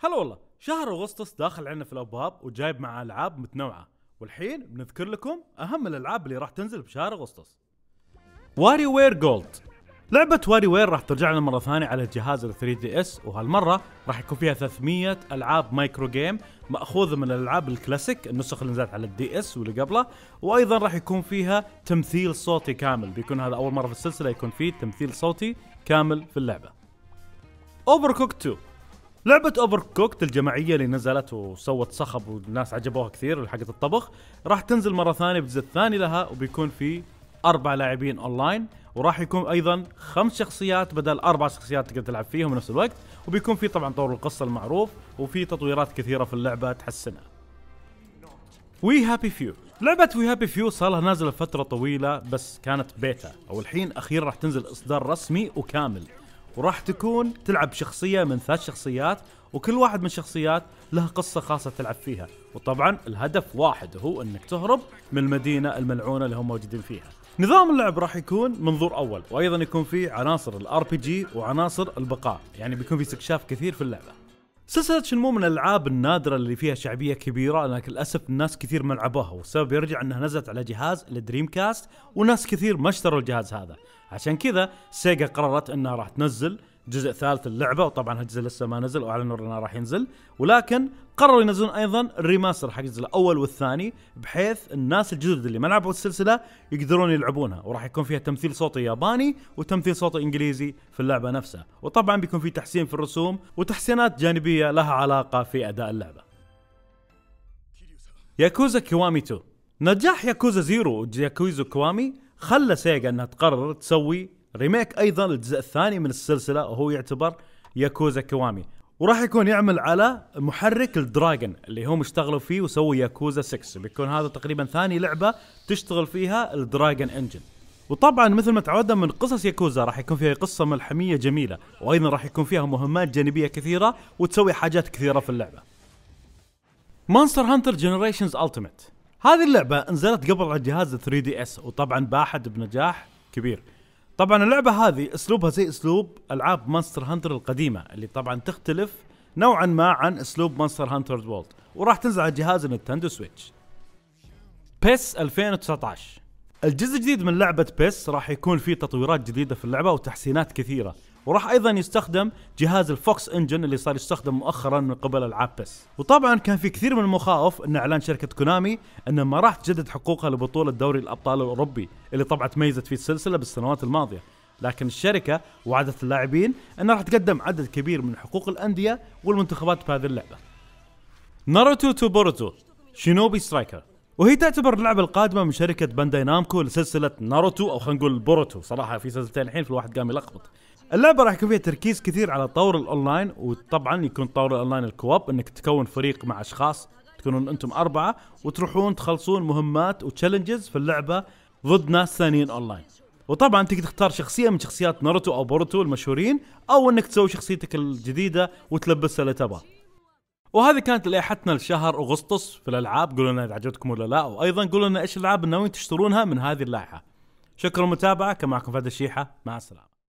هلا والله شهر اغسطس داخل عنا في الابواب وجايب مع العاب متنوعه والحين بنذكر لكم اهم الالعاب اللي راح تنزل بشهر اغسطس واري وير جولد لعبة واري وير راح ترجع لنا مرة ثانية على جهاز ال 3 دي اس وهالمرة راح يكون فيها 300 العاب مايكرو جيم مأخوذة من الالعاب الكلاسيك النسخ اللي نزلت على الدي اس واللي قبله وايضا راح يكون فيها تمثيل صوتي كامل بيكون هذا اول مرة في السلسلة يكون فيه تمثيل صوتي كامل في اللعبة اوفر كوك 2 لعبة اوفر كوكت الجماعية اللي نزلت وسوت صخب والناس عجبوها كثير حقت الطبخ راح تنزل مرة ثانية بالجزء الثاني لها وبيكون في أربع لاعبين أونلاين وراح يكون أيضا خمس شخصيات بدل أربع شخصيات تقدر تلعب فيهم بنفس الوقت وبيكون في طبعا طور القصة المعروف وفي تطويرات كثيرة في اللعبة تحسنها وي هابي فيو لعبة وي هابي فيو صار لها نازلة فترة طويلة بس كانت بيتا أو الحين أخيرا راح تنزل إصدار رسمي وكامل وراح تكون تلعب شخصية من ثلاث شخصيات وكل واحد من الشخصيات له قصة خاصة تلعب فيها وطبعا الهدف واحد هو انك تهرب من المدينة الملعونة اللي هم موجودين فيها نظام اللعب راح يكون منظور اول وايضا يكون فيه عناصر الار بي جي وعناصر البقاء يعني بيكون في استكشاف كثير في اللعبه سلسلة شنمو من الألعاب النادرة اللي فيها شعبية كبيرة لكن للأسف الناس كثير ما لعبوها والسبب يرجع أنها نزلت على جهاز الدريم كاست وناس كثير ما اشتروا الجهاز هذا عشان كذا سيجا قررت أنها راح تنزل جزء ثالث اللعبه وطبعا هالجزء لسه ما نزل واعلنوا انه راح ينزل ولكن قرروا ينزلون ايضا الريماستر حق الجزء الاول والثاني بحيث الناس الجدد اللي ما لعبوا السلسله يقدرون يلعبونها وراح يكون فيها تمثيل صوتي ياباني وتمثيل صوتي انجليزي في اللعبه نفسها وطبعا بيكون في تحسين في الرسوم وتحسينات جانبيه لها علاقه في اداء اللعبه ياكوزا كيوامي 2 نجاح ياكوزا زيرو وياكوزا كوامي خلى سيجا انها تقرر تسوي ريميك ايضا الجزء الثاني من السلسله وهو يعتبر ياكوزا كوامي وراح يكون يعمل على محرك الدراجون اللي هم اشتغلوا فيه وسووا ياكوزا 6 بيكون هذا تقريبا ثاني لعبه تشتغل فيها الدراجون انجن وطبعا مثل ما تعودنا من قصص ياكوزا راح يكون فيها قصه ملحميه جميله وايضا راح يكون فيها مهمات جانبيه كثيره وتسوي حاجات كثيره في اللعبه مونستر هانتر جنريشنز التيميت هذه اللعبه نزلت قبل على جهاز 3 دي اس وطبعا باحت بنجاح كبير طبعا اللعبه هذه اسلوبها زي اسلوب العاب مانستر هانتر القديمه اللي طبعا تختلف نوعا ما عن اسلوب مانستر هانتر وولد وراح تنزل على جهاز نينتندو سويتش بيس 2019 الجزء الجديد من لعبة بيس راح يكون فيه تطويرات جديدة في اللعبة وتحسينات كثيرة وراح ايضا يستخدم جهاز الفوكس انجن اللي صار يستخدم مؤخرا من قبل العاب بس وطبعا كان في كثير من المخاوف ان اعلان شركه كونامي انها ما راح تجدد حقوقها لبطوله دوري الابطال الاوروبي اللي طبعا تميزت فيه السلسله بالسنوات الماضيه لكن الشركه وعدت اللاعبين انها راح تقدم عدد كبير من حقوق الانديه والمنتخبات بهذه اللعبه ناروتو تو بوروتو شينوبي سترايكر وهي تعتبر اللعبة القادمة من شركة بانداي نامكو لسلسلة ناروتو أو خلينا نقول بوروتو صراحة في سلسلتين الحين في الواحد قام يلخبط اللعبه راح يكون فيها تركيز كثير على طور الاونلاين وطبعا يكون طور الاونلاين الكواب انك تكون فريق مع اشخاص تكونون انتم اربعه وتروحون تخلصون مهمات وتشالنجز في اللعبه ضد ناس ثانيين اونلاين وطبعا تقدر تختار شخصيه من شخصيات ناروتو او بوروتو المشهورين او انك تسوي شخصيتك الجديده وتلبسها اللي تبغى وهذه كانت لائحتنا لشهر اغسطس في الالعاب قولوا لنا اذا عجبتكم ولا لا وايضا قولوا لنا ايش الالعاب ناويين تشترونها من هذه اللائحه شكرا للمتابعه كان معكم فهد الشيحه مع السلامه